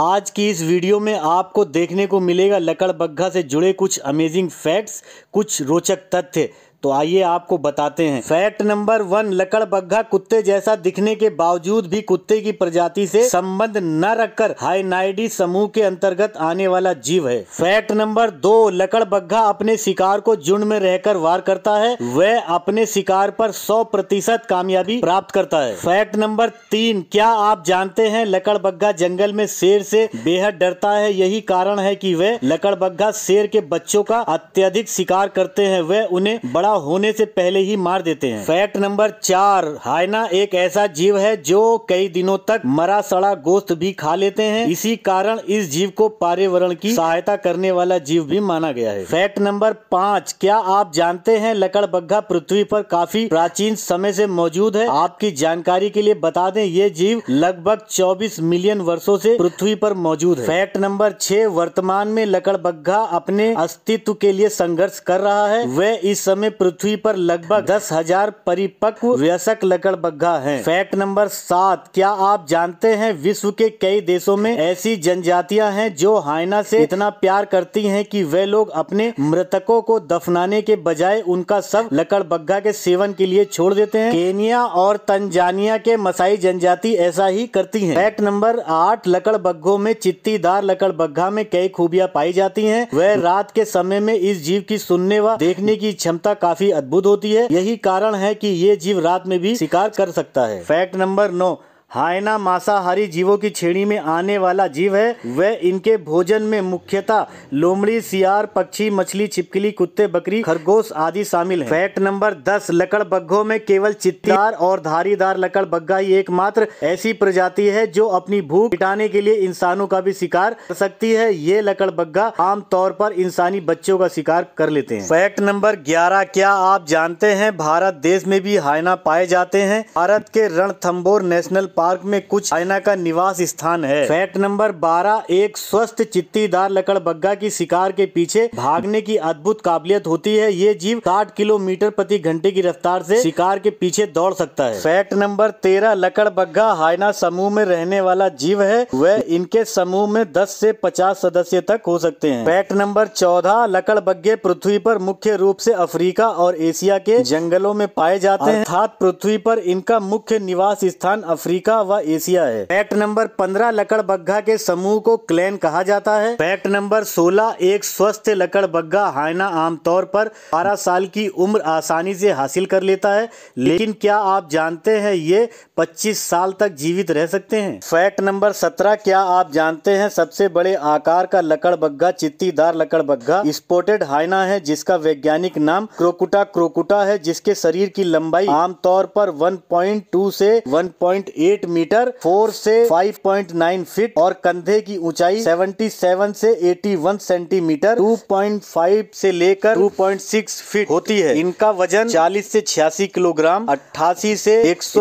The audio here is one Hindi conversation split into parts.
आज की इस वीडियो में आपको देखने को मिलेगा लकड़बग्घा से जुड़े कुछ अमेजिंग फैक्ट्स कुछ रोचक तथ्य तो आइए आपको बताते हैं फैक्ट नंबर वन लकड़बग्घा कुत्ते जैसा दिखने के बावजूद भी कुत्ते की प्रजाति से संबंध न रखकर हाइनाइडी समूह के अंतर्गत आने वाला जीव है फैक्ट नंबर दो लकड़बग्घा अपने शिकार को झुंड में रहकर वार करता है वह अपने शिकार पर 100 प्रतिशत कामयाबी प्राप्त करता है फैक्ट नंबर तीन क्या आप जानते हैं लकड़बग्घा जंगल में शेर से बेहद डरता है यही कारण है कि वह लकड़बग्घा शेर के बच्चों का अत्यधिक शिकार करते हैं वह उन्हें बड़ा बड़ा होने से पहले ही मार देते हैं फैक्ट नंबर चार हाइना एक ऐसा जीव है जो कई दिनों तक मरा सड़ा गोश्त भी खा लेते हैं इसी कारण इस जीव को पर्यावरण की सहायता करने वाला जीव भी माना गया है फैक्ट नंबर पाँच क्या आप जानते हैं लकड़बग्घा पृथ्वी पर काफी प्राचीन समय से मौजूद है आपकी जानकारी के लिए बता दें ये जीव लगभग 24 मिलियन वर्षों से पृथ्वी पर मौजूद है फैक्ट नंबर छह वर्तमान में लकड़बग्घा अपने अस्तित्व के लिए संघर्ष कर रहा है वह इस समय पृथ्वी पर लगभग दस हजार परिपक्व लकड़ बग्घा है फैक्ट नंबर सात क्या आप जानते हैं विश्व के कई देशों में ऐसी जनजातियां हैं जो हाइना से इतना प्यार करती हैं कि वे लोग अपने मृतकों को दफनाने के बजाय उनका सब लकड़बग्घा के सेवन के लिए छोड़ देते हैं केनिया और तंजानिया के मसाई जनजाति ऐसा ही करती है फैक्ट नंबर आठ लकड़बग्घों में चित्तीदार लकड़बग्घा में कई खूबियां पाई जाती है वह रात के समय में इस जीव की सुनने व देखने की क्षमता काफी अद्भुत होती है यही कारण है कि ये जीव रात में भी शिकार कर सकता है फैक्ट नंबर नौ हाइना मांसाहारी जीवों की श्रेणी में आने वाला जीव है वह इनके भोजन में मुख्यतः लोमड़ी सियार पक्षी मछली छिपकली कुत्ते बकरी खरगोश आदि शामिल है फैक्ट नंबर दस बग्घों में केवल चित्तार और धारीदार लकड़बग्घा ही एकमात्र ऐसी प्रजाति है जो अपनी भूख मिटाने के लिए इंसानों का भी शिकार कर सकती है ये लकड़बग्घा आमतौर पर इंसानी बच्चों का शिकार कर लेते हैं फैक्ट नंबर ग्यारह क्या आप जानते हैं भारत देश में भी हाइना पाए जाते हैं भारत के रणथम्बोर नेशनल पार्क में कुछ आयना का निवास स्थान है फैक्ट नंबर बारह एक स्वस्थ चित्तीदार बग्गा की शिकार के पीछे भागने की अद्भुत काबिलियत होती है ये जीव साठ किलोमीटर प्रति घंटे की रफ्तार से शिकार के पीछे दौड़ सकता है फैक्ट नंबर तेरह लकड़बग्घा हायना समूह में रहने वाला जीव है वह इनके समूह में दस ऐसी पचास सदस्य तक हो सकते हैं फैक्ट नंबर चौदह लकड़बग्घे पृथ्वी पर मुख्य रूप से अफ्रीका और एशिया के जंगलों में पाए जाते हैं अर्थात पृथ्वी पर इनका मुख्य निवास स्थान अफ्रीका अफ्रीका व एशिया है फैक्ट नंबर पंद्रह लकड़बग्घा के समूह को क्लैन कहा जाता है फैक्ट नंबर सोलह एक स्वस्थ लकड़बग्घा हाइना आमतौर पर बारह साल की उम्र आसानी से हासिल कर लेता है लेकिन क्या आप जानते हैं ये पच्चीस साल तक जीवित रह सकते हैं फैक्ट नंबर सत्रह क्या आप जानते हैं सबसे बड़े आकार का लकड़बग्घा चित्तीदार लकड़बग्घा स्पोटेड हाइना है जिसका वैज्ञानिक नाम क्रोकुटा क्रोकुटा है जिसके शरीर की लंबाई आमतौर पर 1.2 से 1.8 एट मीटर फोर से फाइव पॉइंट नाइन फीट और कंधे की ऊंचाई सेवेंटी सेवन से eighty one centimetre two five से लेकर टू सिक्स फीट होती है इनका वजन चालीस से छियासी किलोग्राम अट्ठासी से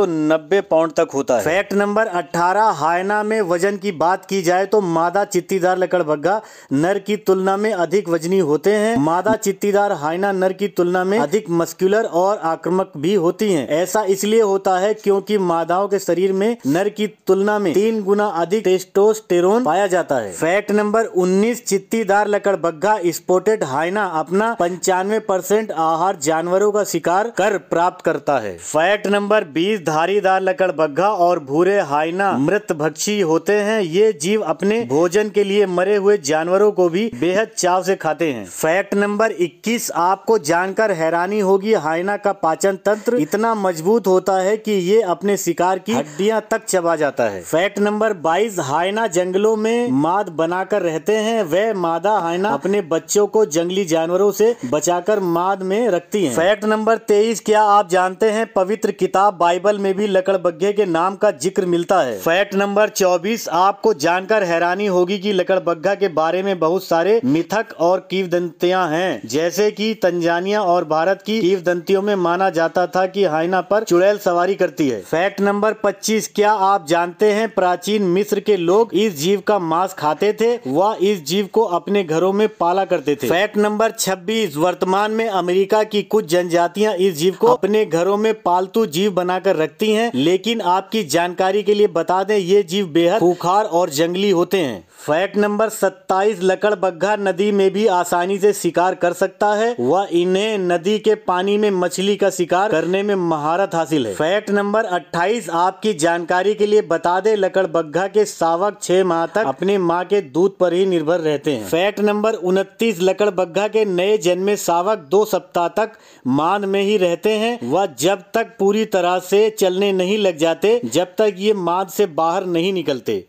नब्बे पाउंड तक होता है फैक्ट नंबर अठारह हायना में वजन की बात की जाए तो मादा चित्तीदार लकड़भग्गा नर की तुलना में अधिक वजनी होते हैं मादा चित्तीदार हाइना नर की तुलना में अधिक मस्कुलर और आक्रमक भी होती हैं ऐसा इसलिए होता है क्योंकि मादाओं के शरीर में में नर की तुलना में तीन गुना अधिक टेस्टोस्टेरोन पाया जाता है फैक्ट नंबर उन्नीस चित्तीदार लकड़बग्घा स्पोटेड हाइना अपना पंचानवे परसेंट आहार जानवरों का शिकार कर प्राप्त करता है फैक्ट नंबर बीस धारीदार लकड़बग्घा और भूरे हाइना मृत भक्षी होते हैं ये जीव अपने भोजन के लिए मरे हुए जानवरों को भी बेहद चाव से खाते हैं फैक्ट नंबर 21 आपको जानकर हैरानी होगी हाइना का पाचन तंत्र इतना मजबूत होता है कि ये अपने शिकार की हड्डियां हड्डियां तक चबा जाता है फैक्ट नंबर 22 हाइना जंगलों में माद बनाकर रहते हैं वह मादा हाइना अपने बच्चों को जंगली जानवरों से बचाकर माद में रखती है फैक्ट नंबर 23 क्या आप जानते हैं पवित्र किताब बाइबल में भी लकड़बग्घे के नाम का जिक्र मिलता है फैक्ट नंबर 24 आपको जानकर हैरानी होगी कि लकड़बग्घा के बारे में बहुत सारे मिथक और कीवदंतियां हैं जैसे कि तंजानिया और भारत की कीवदंतियों में माना जाता था कि हाइना पर चुड़ैल सवारी करती है फैक्ट नंबर 25 गाइस क्या आप जानते हैं प्राचीन मिस्र के लोग इस जीव का मांस खाते थे व इस जीव को अपने घरों में पाला करते थे फैक्ट नंबर 26 वर्तमान में अमेरिका की कुछ जनजातियां इस जीव को अपने घरों में पालतू जीव बनाकर रखती हैं लेकिन आपकी जानकारी के लिए बता दें ये जीव बेहद बुखार और जंगली होते हैं फैक्ट नंबर 27 लकड़बग्घा नदी में भी आसानी से शिकार कर सकता है वह इन्हें नदी के पानी में मछली का शिकार करने में महारत हासिल है फैक्ट नंबर 28 आपकी जानकारी के लिए बता दे लकड़बग्घा के सावक छह माह तक अपने माँ के दूध पर ही निर्भर रहते हैं फैक्ट नंबर उनतीस लकड़बग्घा के नए जन्मे सावक दो सप्ताह तक मान में ही रहते हैं वह जब तक पूरी तरह से चलने नहीं लग जाते जब तक ये मान से बाहर नहीं निकलते